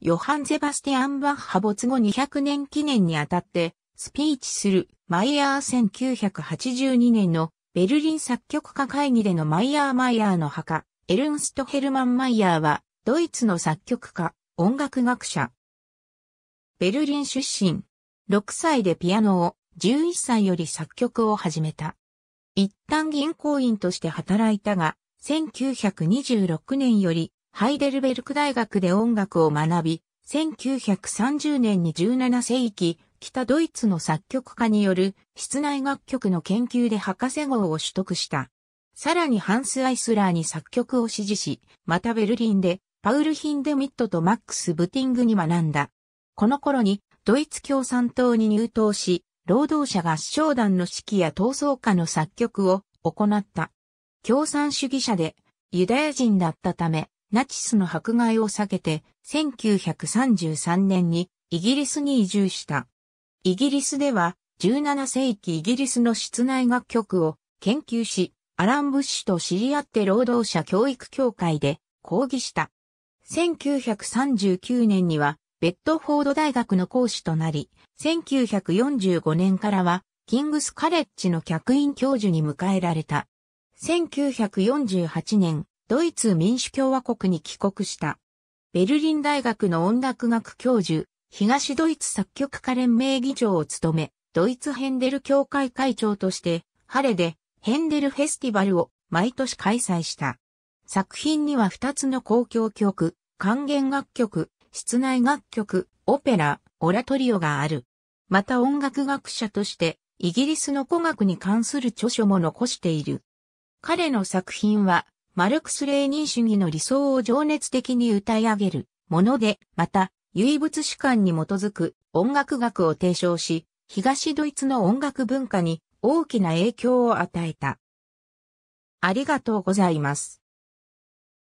ヨハン・ゼバスティアン・バッハ没後200年記念にあたって、スピーチする、マイヤー1982年のベルリン作曲家会議でのマイヤー・マイヤーの墓、エルンスト・ヘルマン・マイヤーは、ドイツの作曲家、音楽学者。ベルリン出身。6歳でピアノを、11歳より作曲を始めた。一旦銀行員として働いたが、1926年よりハイデルベルク大学で音楽を学び、1930年に17世紀、北ドイツの作曲家による室内楽曲の研究で博士号を取得した。さらにハンス・アイスラーに作曲を指示し、またベルリンでパウル・ヒンデミットとマックス・ブティングに学んだ。この頃にドイツ共産党に入党し、労働者合唱団の指揮や闘争歌の作曲を行った。共産主義者でユダヤ人だったため、ナチスの迫害を避けて、1933年にイギリスに移住した。イギリスでは、17世紀イギリスの室内楽曲を研究し、アラン・ブッシュと知り合って労働者教育協会で講義した。1939年には、ベッドフォード大学の講師となり、1945年からは、キングスカレッジの客員教授に迎えられた。1948年、ドイツ民主共和国に帰国した。ベルリン大学の音楽学教授、東ドイツ作曲家連盟議長を務め、ドイツヘンデル協会会長として、ハレでヘンデルフェスティバルを毎年開催した。作品には2つの公共曲、還元楽曲、室内楽曲、オペラ、オラトリオがある。また音楽学者として、イギリスの古学に関する著書も残している。彼の作品は、マルクス・レーニン主義の理想を情熱的に歌い上げるもので、また、唯物主観に基づく音楽学を提唱し、東ドイツの音楽文化に大きな影響を与えた。ありがとうございます。